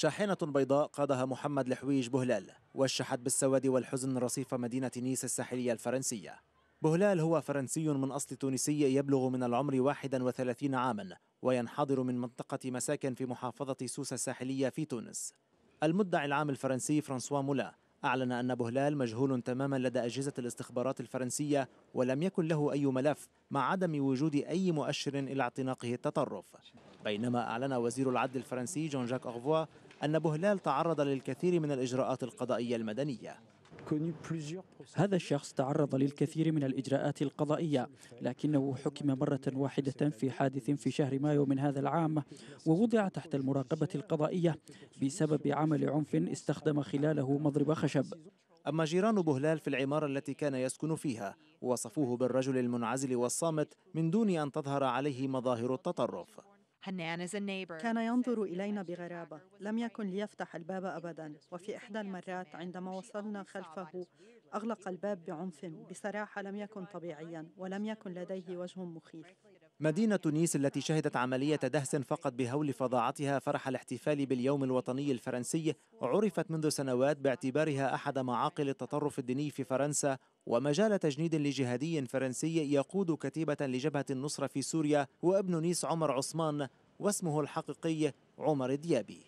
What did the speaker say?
شاحنة بيضاء قادها محمد لحويج بهلال وشحت بالسواد والحزن رصيف مدينة نيس الساحلية الفرنسية بهلال هو فرنسي من أصل تونسي يبلغ من العمر 31 عاما وينحدر من منطقة مساكن في محافظة سوسة الساحلية في تونس المدعي العام الفرنسي فرانسوا مولا أعلن أن بهلال مجهول تماما لدى أجهزة الاستخبارات الفرنسية ولم يكن له أي ملف مع عدم وجود أي مؤشر إلى اعتناقه التطرف بينما أعلن وزير العدل الفرنسي جون جاك أغفوا أن بهلال تعرض للكثير من الإجراءات القضائية المدنية هذا الشخص تعرض للكثير من الإجراءات القضائية لكنه حكم مرة واحدة في حادث في شهر مايو من هذا العام ووضع تحت المراقبة القضائية بسبب عمل عنف استخدم خلاله مضرب خشب أما جيران بهلال في العمارة التي كان يسكن فيها وصفوه بالرجل المنعزل والصامت من دون أن تظهر عليه مظاهر التطرف كان ينظر إلينا بغرابة لم يكن ليفتح الباب أبدا وفي إحدى المرات عندما وصلنا خلفه أغلق الباب بعنف بصراحة لم يكن طبيعيا ولم يكن لديه وجه مخيف مدينة تونس التي شهدت عملية دهس فقط بهول فظاعتها فرح الاحتفال باليوم الوطني الفرنسي عرفت منذ سنوات باعتبارها أحد معاقل التطرف الديني في فرنسا ومجال تجنيد لجهادي فرنسي يقود كتيبة لجبهة النصرة في سوريا هو ابن نيس عمر عثمان واسمه الحقيقي عمر ديابي